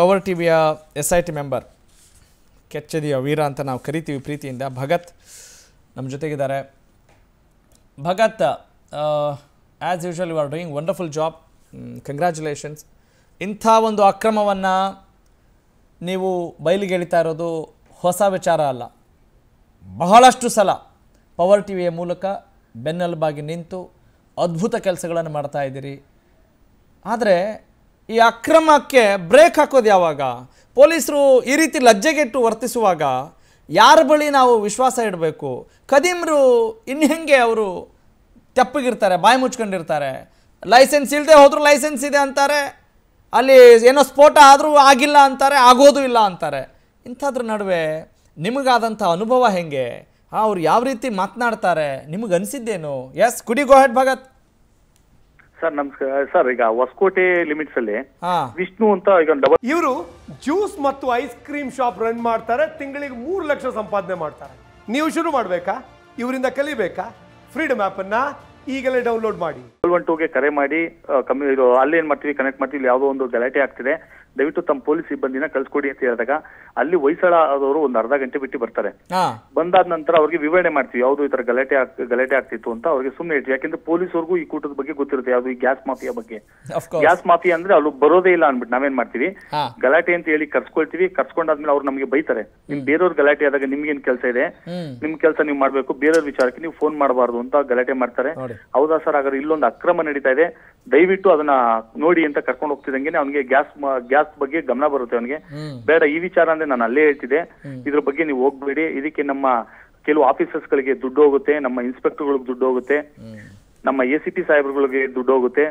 power T ವಿಯ S I T member ಕೆಚ್ಚದಿಯ ವೀರ ಅಂತ ನಾವು ಕರಿತೀವಿ ಪ್ರೀತಿಯಿಂದ ಭಗತ್ ನಮ್ಮ ಜೊತೆಗಿದ್ದಾರೆ Bhagat as usual you are doing wonderful job congratulations ಇಂಥ ಒಂದು ಅಕ್ರಮವನ್ನು ನೀವು ಬಯಲಿಗೆ ಎಳಿತಾ ಇರೋದು ಹೊಸ ವಿಚಾರ ಅಲ್ಲ ಬಹಳಷ್ಟು ಸಲ ಪವರ್ ಟಿ ವಿಯ ಮೂಲಕ ಬೆನ್ನೆಲುಬಾಗಿ ನಿಂತು ಅದ್ಭುತ ಕೆಲಸಗಳನ್ನು ಮಾಡ್ತಾ ಇದ್ದೀರಿ ಆದರೆ ಈ ಅಕ್ರಮಕ್ಕೆ ಬ್ರೇಕ್ ಹಾಕೋದು ಯಾವಾಗ ಪೊಲೀಸರು ಈ ರೀತಿ ಲಜ್ಜೆಗೆಟ್ಟು ವರ್ತಿಸುವಾಗ ಯಾರ ಬಳಿ ನಾವು ವಿಶ್ವಾಸ ಇಡಬೇಕು ಕದೀಮ್ರು ಇನ್ನು ಹೆಂಗೆ ಅವರು ತೆಪ್ಪಗಿರ್ತಾರೆ ಬಾಯಿ ಮುಚ್ಕೊಂಡಿರ್ತಾರೆ ಲೈಸೆನ್ಸ್ ಇಲ್ಲದೆ ಹೋದರೂ ಲೈಸೆನ್ಸ್ ಇದೆ ಅಂತಾರೆ ಅಲ್ಲಿ ಏನೋ ಸ್ಫೋಟ ಆದರೂ ಆಗಿಲ್ಲ ಅಂತಾರೆ ಆಗೋದು ಇಲ್ಲ ಅಂತಾರೆ ಇಂಥದ್ರ ನಡುವೆ ನಿಮಗಾದಂಥ ಅನುಭವ ಹೇಗೆ ಅವ್ರು ಯಾವ ರೀತಿ ಮಾತನಾಡ್ತಾರೆ ನಿಮಗೆ ಎಸ್ ಕುಡಿ ಗೋಹೆಡ್ ಭಗತ್ ಸರ್ ನಮಸ್ಕಾರ ಸರ್ ಈಗ ಹೊಸಕೋಟೆ ಲಿಮಿಟ್ಸ್ ಅಲ್ಲಿ ವಿಷ್ಣು ಅಂತ ಈಗ ಡಬಲ್ ಇವರು ಜ್ಯೂಸ್ ಮತ್ತು ಐಸ್ ಕ್ರೀಮ್ ಶಾಪ್ ರನ್ ಮಾಡ್ತಾರೆ ತಿಂಗಳಿಗೆ ಮೂರು ಲಕ್ಷ ಸಂಪಾದನೆ ಮಾಡ್ತಾರೆ ನೀವು ಶುರು ಮಾಡಬೇಕಾ ಇವರಿಂದ ಕಲಿಬೇಕಾ ಫ್ರೀಡಮ್ ಆಪ್ ಅನ್ನ ಈಗಲೇ ಡೌನ್ಲೋಡ್ ಮಾಡಿ ಒನ್ ಒನ್ ಟೂಗೆ ಕರೆ ಮಾಡಿ ಅಲ್ಲಿ ಏನ್ ಮಾಡ್ತೀವಿ ಕನೆಕ್ಟ್ ಮಾಡ್ತೀವಿ ಯಾವ್ದೋ ಯಾವುದೋ ಒಂದು ಗಲಾಟೆ ಆಗ್ತಿದೆ ದಯವಿಟ್ಟು ತಮ್ಮ ಪೊಲೀಸ್ ಸಿಬ್ಬಂದಿನ ಕಳ್ಸ್ಕೊಡಿ ಅಂತ ಹೇಳಿದಾಗ ಅಲ್ಲಿ ಹೊಯ್ಸಳ ಆದವರು ಒಂದು ಅರ್ಧ ಗಂಟೆ ಬಿಟ್ಟು ಬರ್ತಾರೆ ಬಂದಾದ ನಂತರ ಅವ್ರಿಗೆ ವಿವರಣೆ ಮಾಡ್ತೀವಿ ಯಾವುದು ಈ ತರ ಗಲಾಟೆ ಗಲಾಟೆ ಆಗ್ತಿತ್ತು ಅಂತ ಅವ್ರಿಗೆ ಸುಮ್ಮನೆ ಇರ್ತೀವಿ ಯಾಕಂದ್ರೆ ಪೊಲೀಸವ್ರಿಗೂ ಈ ಕೂಟದ ಬಗ್ಗೆ ಗೊತ್ತಿರುತ್ತೆ ಯಾವುದು ಈ ಗ್ಯಾಸ್ ಮಾಫಿಯಾ ಬಗ್ಗೆ ಗ್ಯಾಸ್ ಮಾಫಿಯಾ ಅಂದ್ರೆ ಅಲ್ಲಿ ಬರೋದೇ ಇಲ್ಲ ಅನ್ಬಿಟ್ಟು ನಾವೇನ್ ಮಾಡ್ತೀವಿ ಗಲಾಟೆ ಅಂತ ಹೇಳಿ ಕರ್ಸ್ಕೊಳ್ತೀವಿ ಕರ್ಸ್ಕೊಂಡಾದ್ಮೇಲೆ ಅವ್ರು ನಮಗೆ ಬೈತಾರೆ ನಿಮ್ ಬೇರೆಯವ್ರ ಗಲಾಟೆ ಆದಾಗ ಏನ್ ಕೆಲಸ ಇದೆ ನಿಮ್ ಕೆಲಸ ನೀವು ಮಾಡ್ಬೇಕು ಬೇರೆಯವ್ರ ವಿಚಾರಕ್ಕೆ ನೀವು ಫೋನ್ ಮಾಡಬಾರ್ದು ಅಂತ ಗಲಾಟೆ ಮಾಡ್ತಾರೆ ಹೌದಾ ಸರ್ ಹಾಗಾದ್ರೆ ಇಲ್ಲೊಂದು ಅಕ್ರಮ ನಡೀತಾ ಇದೆ ದಯವಿಟ್ಟು ಅದನ್ನ ನೋಡಿ ಅಂತ ಕರ್ಕೊಂಡು ಹೋಗ್ತಿದಂಗೆ ಅವ್ನಿಗೆ ಗ್ಯಾಸ್ ಗ್ಯಾಸ್ ಬಗ್ಗೆ ಗಮನ ಬರುತ್ತೆ ಅವನಿಗೆ ಬೇಡ ಈ ವಿಚಾರ ಅಂದ್ರೆ ನಾನು ಅಲ್ಲೇ ಹೇಳ್ತಿದ್ದೆ ಇದ್ರ ಬಗ್ಗೆ ನೀವು ಹೋಗ್ಬೇಡಿ ಇದಕ್ಕೆ ನಮ್ಮ ಕೆಲವು ಆಫೀಸರ್ಸ್ ಗಳಿಗೆ ದುಡ್ಡು ಹೋಗುತ್ತೆ ನಮ್ಮ ಗಳಿಗೆ ದುಡ್ಡು ಹೋಗುತ್ತೆ ನಮ್ಮ ಎ ಸಿ ಟಿ ಸಾಹೇಬ್ಗಳಿಗೆ ದುಡ್ಡು ಹೋಗುತ್ತೆ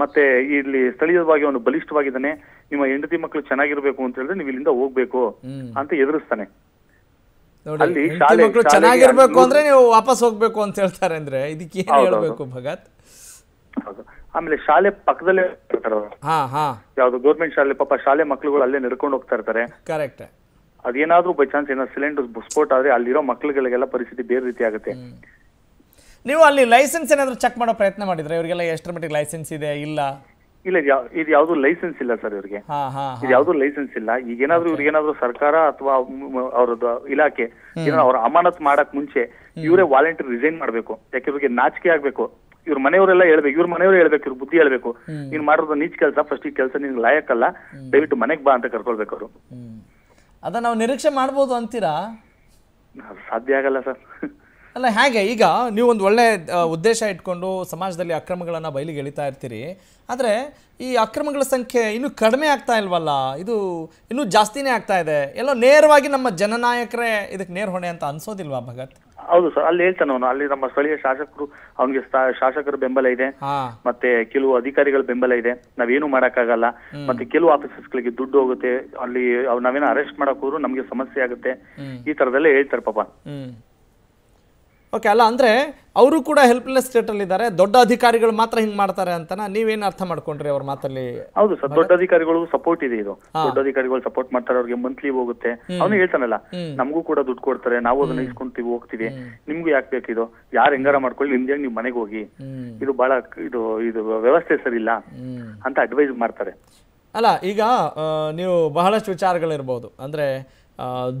ಮತ್ತೆ ಇಲ್ಲಿ ಸ್ಥಳೀಯವಾಗಿ ಅವನು ಬಲಿಷ್ಠವಾಗಿದ್ದಾನೆ ನಿಮ್ಮ ಹೆಂಡತಿ ಮಕ್ಕಳು ಚೆನ್ನಾಗಿರ್ಬೇಕು ಅಂತ ಹೇಳಿದ್ರೆ ನೀವು ಇಲ್ಲಿಂದ ಹೋಗ್ಬೇಕು ಅಂತ ಎದುರಿಸ್ತಾನೆ ಅಲ್ಲಿ ಮಕ್ಕಳು ಚೆನ್ನಾಗಿರ್ಬೇಕು ಅಂದ್ರೆ ನೀವು ವಾಪಸ್ ಹೋಗ್ಬೇಕು ಅಂತ ಹೇಳ್ತಾರೆ ಅಂದ್ರೆ ಇದಕ್ಕೆ ಭಗತ್ ಆಮೇಲೆ ಶಾಲೆ ಪಕ್ಕದಲ್ಲೇ ಯಾವ್ದು ಗೌರ್ಮೆಂಟ್ ಶಾಲೆ ಪಾಪ ಶಾಲೆ ಮಕ್ಳುಗಳು ಅಲ್ಲೇ ನಡ್ಕೊಂಡು ಹೋಗ್ತಾ ಇರ್ತಾರೆ ಕರೆಕ್ಟ್ ಅದೇನಾದ್ರೂ ಬೈ ಚಾನ್ಸ್ ಏನಾದ್ರು ಸಿಲಿಂಡರ್ ಸ್ಫೋಟ ಆದ್ರೆ ಅಲ್ಲಿರೋ ಮಕ್ಳುಗಳಿಗೆಲ್ಲ ಪರಿಸ್ಥಿತಿ ಬೇರೆ ರೀತಿ ಆಗುತ್ತೆ ನೀವು ಅಲ್ಲಿ ಲೈಸೆನ್ಸ್ ಏನಾದ್ರು ಚೆಕ್ ಮಾಡೋ ಪ್ರಯತ್ನ ಮಾಡಿದ್ರೆ ಇವರಿಗೆಲ್ಲ ಎಷ್ಟರ ಮಟ್ಟಿಗೆ ಲೈಸೆನ್ಸ್ ಇದೆ ಇಲ್ಲ ಇಲ್ಲ ಇದು ಯಾವ್ದು ಲೈಸೆನ್ಸ್ ಇಲ್ಲ ಸರ್ ಇವ್ರಿಗೆ ಇದು ಯಾವ್ದು ಲೈಸೆನ್ಸ್ ಇಲ್ಲ ಈಗ ಏನಾದ್ರು ಇವ್ರಿಗೆ ಏನಾದ್ರು ಸರ್ಕಾರ ಅಥವಾ ಅವ್ರದ್ದು ಇಲಾಖೆ ಏನೋ ಅವ್ರ ಅಮಾನತ್ ಮಾಡಕ್ ಮುಂಚೆ ಇವರೇ ವಾಲಂಟಿಯರ್ ರಿಸೈನ್ ಮಾಡ್ಬೇಕು ಯಾಕೆ ಇವ್ರಿಗೆ ನಾಚಿಕೆ ಆಗ್ಬೇಕು ಇವ್ರ ಮನೆಯವರೆಲ್ಲ ಹೇಳ್ಬೇಕು ಇವ್ರ ಮನೆಯವರು ಹೇಳ್ಬೇಕು ಇವ್ರ ಬುದ್ಧಿ ಹೇಳ್ಬೇಕು ನೀನ್ ಮಾಡೋದು ನೀಚ್ ಕೆಲಸ ಫಸ್ಟ್ ಈ ಕೆಲಸ ನಿನ್ ಲಾಯಕ್ಕಲ್ಲ ದಯವಿಟ್ಟು ಮನೆಗ್ ಬಾ ಅಂತ ಕರ್ಕೊಳ್ಬೇಕು ಅವರು ಅದನ್ನ ನಾವು ನಿರೀಕ್ಷೆ ಮಾಡ್ಬೋದು ಅಂತೀರಾ ಸಾಧ್ಯ ಆಗಲ್ಲ ಸರ್ ಅಲ್ಲ ಹೇಗೆ ಈಗ ನೀವು ಒಂದು ಒಳ್ಳೆ ಉದ್ದೇಶ ಇಟ್ಕೊಂಡು ಸಮಾಜದಲ್ಲಿ ಅಕ್ರಮಗಳನ್ನು ಬಯಲಿಗೆ ಎಳಿತಾ ಇರ್ತೀರಿ ಆದ್ರೆ ಈ ಅಕ್ರಮಗಳ ಸಂಖ್ಯೆ ಇನ್ನು ಕಡಿಮೆ ಆಗ್ತಾ ಇಲ್ವಲ್ಲ ಇದು ಇನ್ನೂ ಜಾಸ್ತಿನೇ ಆಗ್ತಾ ಇದೆ ಎಲ್ಲ ನೇರವಾಗಿ ನಮ್ಮ ಜನನಾಯಕರೇ ಇದಕ್ಕೆ ನೇರ ಹೊಣೆ ಅಂತ ಅನ್ಸೋದಿಲ್ವಾ ಭಗತ್ ಹೌದು ಸರ್ ಅಲ್ಲಿ ಹೇಳ್ತಾನೆ ಅವನು ಅಲ್ಲಿ ನಮ್ಮ ಸ್ಥಳೀಯ ಶಾಸಕರು ಅವನಿಗೆ ಶಾಸಕರ ಬೆಂಬಲ ಇದೆ ಮತ್ತೆ ಕೆಲವು ಅಧಿಕಾರಿಗಳ ಬೆಂಬಲ ಇದೆ ನಾವೇನು ಮಾಡಕ್ಕಾಗಲ್ಲ ಮತ್ತೆ ಕೆಲವು ಆಫೀಸರ್ಸ್ ಗಳಿಗೆ ದುಡ್ಡು ಹೋಗುತ್ತೆ ಅಲ್ಲಿ ನಾವೇನ ಅರೆಸ್ಟ್ ಮಾಡಕ್ ಹೋದ್ರು ನಮ್ಗೆ ಸಮಸ್ಯೆ ಆಗುತ್ತೆ ಈ ತರದೆಲ್ಲ ಹೇಳ್ತಾರೆ ಪಾಪ ಓಕೆ ಅಲ್ಲ ಅಂದರೆ ಅವರು ಕೂಡ ಹೆಲ್ಪ್ಲೆಸ್ ಇದ್ದಾರೆ ದೊಡ್ಡ ಅಧಿಕಾರಿಗಳು ಮಾತ್ರ ಹಿಂಗ್ ಮಾಡ್ತಾರೆ ಅಂತನಾ ನೀವೇನು ಅರ್ಥ ಮಾಡ್ಕೊಂಡ್ರಿ ಅವ್ರ ಮಾತಲ್ಲಿ ಹೌದು ಸರ್ ದೊಡ್ಡ ಅಧಿಕಾರಿಗಳು ಸಪೋರ್ಟ್ ಇದೆ ಇದು ದೊಡ್ಡ ಅಧಿಕಾರಿಗಳು ಸಪೋರ್ಟ್ ಮಾಡ್ತಾರೆ ಅವ್ರಿಗೆ ಮಂತ್ಲಿ ಹೋಗುತ್ತೆ ಅವನು ಹೇಳ್ತಾನಲ್ಲ ನಮಗೂ ಕೂಡ ದುಡ್ಡು ಕೊಡ್ತಾರೆ ನಾವು ಅದನ್ನ ಇಸ್ಕೊಂತೀವಿ ಹೋಗ್ತೀವಿ ನಿಮ್ಗೂ ಯಾಕೆ ಬೇಕು ಇದು ಯಾರು ಹೆಂಗಾರ ಮಾಡ್ಕೊಳ್ಳಿ ನಿಮ್ದೇ ನೀವು ಮನೆಗೆ ಹೋಗಿ ಇದು ಬಹಳ ಇದು ಇದು ವ್ಯವಸ್ಥೆ ಸರಿ ಇಲ್ಲ ಅಂತ ಅಡ್ವೈಸ್ ಮಾಡ್ತಾರೆ ಅಲ್ಲ ಈಗ ನೀವು ಬಹಳಷ್ಟು ವಿಚಾರಗಳಿರ್ಬೋದು ಅಂದರೆ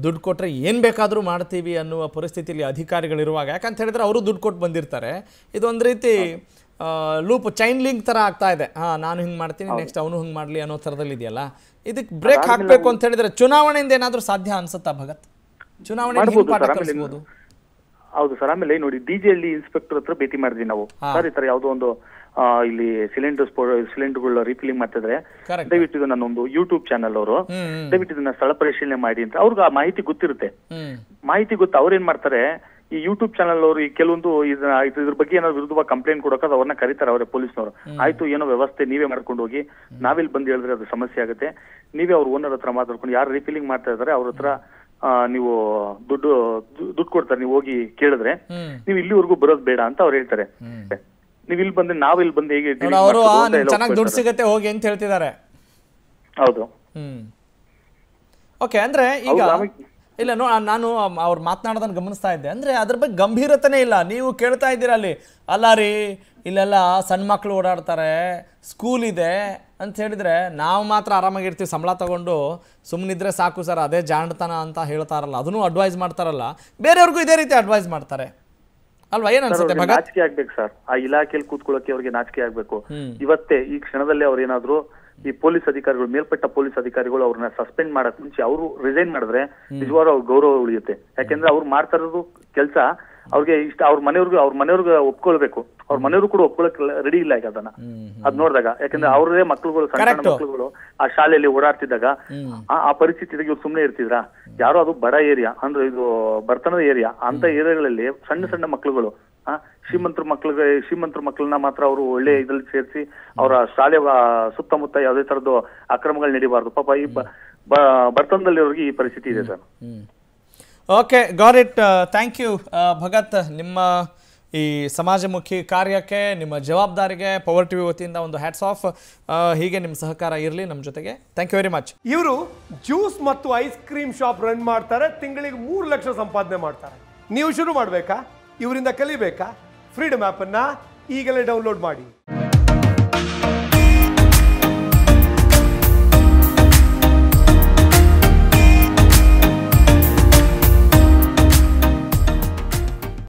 ದುಡ್ಡು ಕೊಟ್ಟರೆ ಏನು ಬೇಕಾದರೂ ಮಾಡ್ತೀವಿ ಅನ್ನುವ ಪರಿಸ್ಥಿತಿಯಲ್ಲಿ ಅಧಿಕಾರಿಗಳಿರುವಾಗ ಯಾಕಂತ ಹೇಳಿದ್ರೆ ಅವರು ದುಡ್ಡು ಕೊಟ್ಟು ಬಂದಿರ್ತಾರೆ ಇದೊಂದು ರೀತಿ ಲೂಪ್ ಚೈನ್ ಲಿಂಕ್ ಥರ ಆಗ್ತಾ ಇದೆ ಹಾಂ ನಾನು ಹಿಂಗೆ ಮಾಡ್ತೀನಿ ನೆಕ್ಸ್ಟ್ ಅವನು ಹಿಂಗೆ ಮಾಡಲಿ ಅನ್ನೋ ಥರದಲ್ಲಿ ಇದೆಯಲ್ಲ ಇದಕ್ಕೆ ಬ್ರೇಕ್ ಹಾಕಬೇಕು ಅಂತ ಹೇಳಿದ್ರೆ ಚುನಾವಣೆಯಿಂದ ಏನಾದರೂ ಸಾಧ್ಯ ಅನ್ಸುತ್ತಾ ಭಗತ್ ಚುನಾವಣೆ ಹೌದು ಸರ್ ಆಮೇಲೆ ನೋಡಿ ಡಿಜೆಲ್ಲಿ ಇನ್ಸ್ಪೆಕ್ಟರ್ e ಹತ್ರ ಭೇಟಿ ಮಾಡಿದ್ವಿ ನಾವು ಸರ್ ಈ ತರ ಯಾವುದೋ ಒಂದು ಇಲ್ಲಿ ಸಿಲಿಂಡರ್ ಸಿಲಿಂಡರ್ಗಳ ರಿಫಿಲಿಂಗ್ ಮಾಡ್ತಿದ್ರೆ ದಯವಿಟ್ಟು ಇದನ್ನ ಒಂದು ಯೂಟ್ಯೂಬ್ ಚಾನಲ್ ಅವರು ದಯವಿಟ್ಟು ಇದನ್ನ ಸ್ಥಳ ಪರಿಶೀಲನೆ ಮಾಡಿ ಅಂತ ಅವ್ರಿಗೆ ಆ ಮಾಹಿತಿ ಗೊತ್ತಿರುತ್ತೆ ಮಾಹಿತಿ ಗೊತ್ತು ಅವ್ರೇನ್ ಮಾಡ್ತಾರೆ ಈ ಯೂಟ್ಯೂಬ್ ಚಾನಲ್ ಅವರು ಈ ಕೆಲವೊಂದು ಇದ್ರ ಬಗ್ಗೆ ಏನಾದ್ರು ವಿರುದ್ಧವಾಗಿ ಕಂಪ್ಲೇಂಟ್ ಕೊಡೋಕೆ ಅವ್ರನ್ನ ಕರೀತಾರೆ ಅವರೇ ಪೊಲೀಸ್ನವರು ಆಯ್ತು ಏನೋ ವ್ಯವಸ್ಥೆ ನೀವೇ ಮಾಡ್ಕೊಂಡು ಹೋಗಿ ನಾವಿಲ್ಲಿ ಬಂದು ಹೇಳಿದ್ರೆ ಅದು ಸಮಸ್ಯೆ ಆಗುತ್ತೆ ನೀವೇ ಅವ್ರ ಓನರ್ ಹತ್ರ ಮಾತಾಡ್ಕೊಂಡು ಯಾರು ರೀಫಿಲಿಂಗ್ ಮಾಡ್ತಾ ಇದಾರೆ ಅವ್ರ ಹತ್ರ ನೀವು ದುಡ್ಡು ದುಡ್ಡು ಕೊಡ್ತಾರೆ ನೀವು ಹೋಗಿ ಕೇಳಿದ್ರೆ ನೀವು ಇಲ್ಲಿವರೆಗೂ ಬರೋದು ಬೇಡ ಅಂತ ಅವ್ರು ಹೇಳ್ತಾರೆ ನೀವ್ ಇಲ್ಲಿ ಬಂದ್ರೆ ನಾವ್ ಇಲ್ಲಿ ಹೇಗೆ ದುಡ್ಡು ಸಿಗತ್ತೆ ಹೋಗಿ ಅಂತ ಹೇಳ್ತಿದ್ದಾರೆ ಹೌದು ಓಕೆ ಅಂದ್ರೆ ಈಗ ಇಲ್ಲ ನೋ ನಾನು ಅವ್ರು ಮಾತನಾಡೋದನ್ನು ಗಮನಿಸ್ತಾ ಇದ್ದೆ ಅಂದ್ರೆ ಅದ್ರ ಬಗ್ಗೆ ಗಂಭೀರತೆನೇ ಇಲ್ಲ ನೀವು ಕೇಳ್ತಾ ಇದ್ದೀರಾ ಅಲ್ಲಿ ಅಲ್ಲ ರೀ ಇಲ್ಲೆಲ್ಲ ಸಣ್ಣ ಮಕ್ಕಳು ಓಡಾಡ್ತಾರೆ ಸ್ಕೂಲ್ ಇದೆ ಅಂತ ಹೇಳಿದ್ರೆ ನಾವು ಮಾತ್ರ ಆರಾಮಾಗಿರ್ತೀವಿ ಸಂಬಳ ತಗೊಂಡು ಸುಮ್ಮನಿದ್ರೆ ಸಾಕು ಸರ್ ಅದೇ ಜಾಣತನ ಅಂತ ಹೇಳ್ತಾರಲ್ಲ ಅದನ್ನು ಅಡ್ವೈಸ್ ಮಾಡ್ತಾರಲ್ಲ ಬೇರೆಯವ್ರಿಗೂ ಇದೇ ರೀತಿ ಅಡ್ವೈಸ್ ಮಾಡ್ತಾರೆ ಅಲ್ವಾ ನಾಚಿಕೆ ಆಗ್ಬೇಕು ಸರ್ ಆ ಇಲಾಖೆಯಲ್ಲಿ ಕೂತ್ಕೊಳ್ಳೋಕೆ ಅವ್ರಿಗೆ ನಾಚಿಕೆ ಆಗ್ಬೇಕು ಇವತ್ತೇ ಈ ಕ್ಷಣದಲ್ಲಿ ಏನಾದ್ರು ಈ ಪೊಲೀಸ್ ಅಧಿಕಾರಿಗಳು ಮೇಲ್ಪಟ್ಟ ಪೊಲೀಸ್ ಅಧಿಕಾರಿಗಳು ಅವ್ರನ್ನ ಸಸ್ಪೆಂಡ್ ಮಾಡಕ್ ಮುಂಚೆ ಅವರು ರಿಸೈನ್ ಮಾಡಿದ್ರೆ ನಿಜವಾದ ಅವ್ರ ಗೌರವ ಉಳಿಯುತ್ತೆ ಯಾಕೆಂದ್ರೆ ಅವ್ರು ಮಾಡ್ತಾ ಇರೋದು ಕೆಲಸ ಅವ್ರಿಗೆ ಇಷ್ಟ ಅವ್ರ ಮನೆಯವ್ರಿಗೆ ಅವ್ರ ಮನೆಯವ್ರಿಗೆ ಒಪ್ಕೊಳ್ಬೇಕು ಅವ್ರ ಮನೆಯವರು ಕೂಡ ಒಪ್ಕೊಳಕ್ ರೆಡಿ ಇಲ್ಲ ಈಗ ಅದನ್ನ ಅದ್ ನೋಡಿದಾಗ ಯಾಕಂದ್ರೆ ಅವ್ರದೇ ಮಕ್ಳುಗಳು ಸಣ್ಣ ಮಕ್ಳುಗಳು ಆ ಶಾಲೆಯಲ್ಲಿ ಓಡಾಡ್ತಿದ್ದಾಗ ಆ ಪರಿಸ್ಥಿತಿ ಇವ್ರು ಸುಮ್ನೆ ಇರ್ತಿದ್ರ ಯಾರೋ ಅದು ಬಡ ಏರಿಯಾ ಅಂದ್ರೆ ಇದು ಬರ್ತನದ ಏರಿಯಾ ಅಂತ ಏರಿಯಾಗಳಲ್ಲಿ ಸಣ್ಣ ಸಣ್ಣ ಮಕ್ಳುಗಳು ಆ ಶ್ರೀಮಂತರ ಮಕ್ಳಿಗೆ ಶ್ರೀಮಂತರ ಮಕ್ಳನ್ನ ಮಾತ್ರ ಅವರು ಒಳ್ಳೆ ಇದ್ರಲ್ಲಿ ಸೇರಿಸಿ ಅವರ ಶಾಲೆ ಸುತ್ತಮುತ್ತ ಯಾವುದೇ ತರದ್ದು ಅಕ್ರಮಗಳು ನಡೀಬಾರ್ದು ಪಾಪ ಈ ಬರ್ತನದಲ್ಲಿ ಅವ್ರಿಗೆ ಈ ಪರಿಸ್ಥಿತಿ ಇದೆ sir okay got it thank you Bhagat ನಿಮ್ಮ ಈ ಸಮಾಜಮುಖಿ ಕಾರ್ಯಕ್ಕೆ ನಿಮ್ಮ ಜವಾಬ್ದಾರಿಗೆ ಪವರ್ ಟಿವಿ ವತಿಯಿಂದ ಒಂದು ಹ್ಯಾಟ್ಸ್ ಆಫ್ uh, ಹೀಗೆ ನಿಮ್ಮ ಸಹಕಾರ ಇರಲಿ ನಮ್ಮ ಜೊತೆಗೆ ಥ್ಯಾಂಕ್ ಯು ವೆರಿ ಮಚ್ ಇವರು ಜ್ಯೂಸ್ ಮತ್ತು ಐಸ್ ಕ್ರೀಮ್ ಶಾಪ್ ರನ್ ಮಾಡ್ತಾರೆ ತಿಂಗಳಿಗೆ ಮೂರು ಲಕ್ಷ ಸಂಪಾದನೆ ಮಾಡ್ತಾರೆ ನೀವು ಶುರು ಮಾಡಬೇಕಾ ಇವರಿಂದ ಕಲಿಬೇಕಾ ಫ್ರೀಡಮ್ ಆ್ಯಪನ್ನು ಈಗಲೇ ಡೌನ್ಲೋಡ್ ಮಾಡಿ